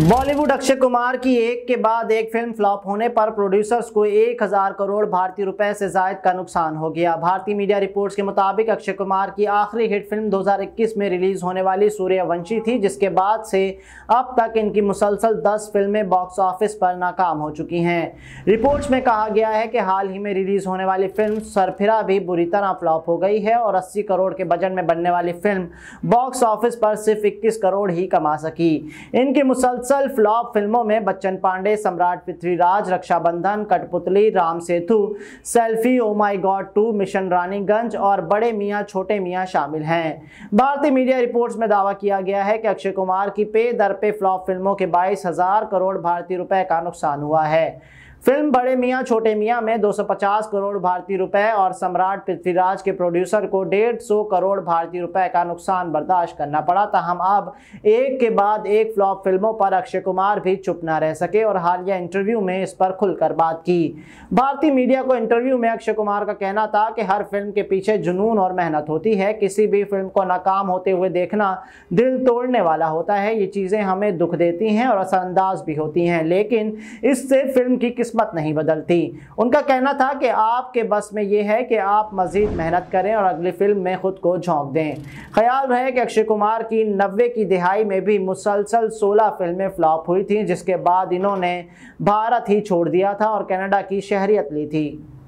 बॉलीवुड अक्षय कुमार की एक के बाद एक फिल्म फ्लॉप होने पर प्रोड्यूसर्स को एक हजार करोड़ भारतीय रुपए से जायद का नुकसान हो गया भारतीय मीडिया रिपोर्ट्स के मुताबिक अक्षय कुमार की आखिरी हिट फिल्म 2021 में रिलीज होने वाली सूर्यवंशी थी जिसके बाद से अब तक इनकी मुसलसल 10 फिल्में बॉक्स ऑफिस पर नाकाम हो चुकी हैं रिपोर्ट्स में कहा गया है कि हाल ही में रिलीज होने वाली फिल्म सरफिरा भी बुरी तरह फ्लॉप हो गई है और अस्सी करोड़ के बजट में बनने वाली फिल्म बॉक्स ऑफिस पर सिर्फ इक्कीस करोड़ ही कमा सकी इनकी मुसल मुसलसल फ्लॉप फिल्मों में बच्चन पांडे सम्राट Prithviraj Rakshabandhan Kathputli Ram Setu Selfie Oh My God Two Mission Raniganj और बड़े मियाँ छोटे मियाँ शामिल हैं भारतीय मीडिया रिपोर्ट्स में दावा किया गया है कि अक्षय कुमार की पे दर पे फ्लॉप फिल्मों के बाईस हजार करोड़ भारतीय रुपए का नुकसान हुआ है फिल्म बड़े मियाँ छोटे मियाँ में 250 करोड़ भारतीय रुपए और सम्राट पृथ्वीराज के प्रोड्यूसर को 150 करोड़ भारतीय रुपए का नुकसान बर्दाश्त करना पड़ा तहम अब एक के बाद एक फ्लॉप फिल्मों पर अक्षय कुमार भी चुप ना रह सके और हालिया इंटरव्यू में इस पर खुलकर बात की भारतीय मीडिया को इंटरव्यू में अक्षय कुमार का कहना था कि हर फिल्म के पीछे जुनून और मेहनत होती है किसी भी फिल्म को नाकाम होते हुए देखना दिल तोड़ने वाला होता है ये चीज़ें हमें दुख देती हैं और असरअंदाज भी होती हैं लेकिन इससे फिल्म की किस किस्मत नहीं बदलती उनका कहना था कि आपके बस में ये है कि आप मज़ीद मेहनत करें और अगली फिल्म में ख़ुद को झोंक दें ख्याल रहे कि अक्षय कुमार की नब्बे की दिहाई में भी मुसलसल सोलह फिल्में फ्लॉप हुई थी जिसके बाद इन्होंने भारत ही छोड़ दिया था और कनाडा की शहरियत ली थी